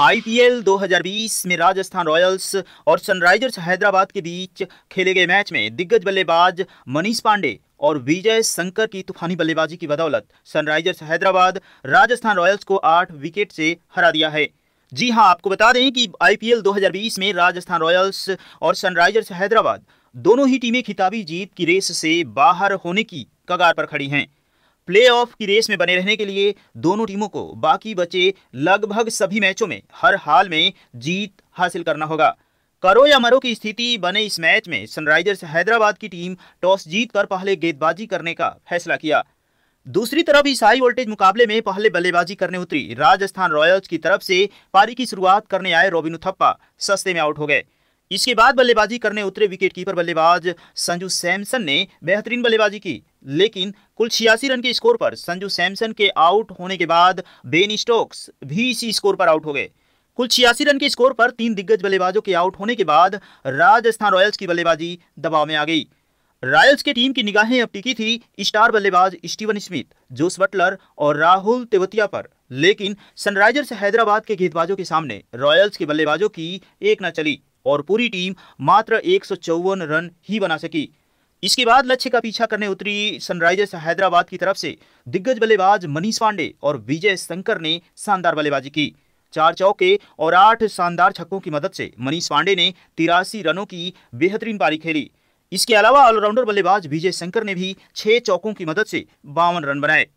IPL 2020 में Rajasthan Royals और Sunrisers Hyderabad के बीच खेले गए मैच में दिग्गज बल्लेबाज मनीष पांडे और विजय शंकर की तूफानी बल्लेबाजी की बदौलत सनराइजर्स हैदराबाद राजस्थान रॉयल्स को आठ विकेट से हरा दिया है जी हाँ आपको बता दें कि आईपीएल 2020 में राजस्थान रॉयल्स और सनराइजर्स हैदराबाद दोनों ही टीमें खिताबी जीत की रेस से बाहर होने की कगार पर खड़ी हैं प्लेऑफ की रेस में बने रहने के लिए दोनों टीमों को बाकी बचे लगभग सभी मैचों में हर हाल में जीत हासिल करना होगा करो या मरो की स्थिति बने इस मैच में सनराइजर्स हैदराबाद की टीम टॉस जीतकर पहले गेंदबाजी करने का फैसला किया दूसरी तरफ इस हाई वोल्टेज मुकाबले में पहले बल्लेबाजी करने उतरी राजस्थान रॉयल्स की तरफ से पारी की शुरुआत करने आए रोबिन उथप्पा सस्ते में आउट हो गए इसके बाद बल्लेबाजी करने उतरे विकेटकीपर बल्लेबाज संजू सैमसन ने बेहतरीन बल्लेबाजी की लेकिन कुल छियासी रन के स्कोर पर संजू सैमसन के आउट होने के बाद बेन स्टोक्स भी इसी स्कोर पर आउट हो गए कुल छियासी रन के स्कोर पर तीन दिग्गज बल्लेबाजों के आउट होने के बाद राजस्थान रॉयल्स की बल्लेबाजी दबाव में आ गई रॉयल्स की टीम की निगाहें अब टिकी थी स्टार बल्लेबाज स्टीवन स्मिथ जोस बटलर और राहुल तेवतिया पर लेकिन सनराइजर्स हैदराबाद के गेंदबाजों के सामने रॉयल्स के बल्लेबाजों की एक न चली और पूरी टीम मात्र एक रन ही बना सकी इसके बाद लक्ष्य का पीछा करने उतरी सनराइजर्स हैदराबाद की तरफ से दिग्गज बल्लेबाज मनीष पांडे और विजय शंकर ने शानदार बल्लेबाजी की चार चौके और आठ शानदार छक्कों की मदद से मनीष पांडे ने तिरासी रनों की बेहतरीन पारी खेली इसके अलावा ऑलराउंडर बल्लेबाज विजय शंकर ने भी छह चौकों की मदद से बावन रन बनाए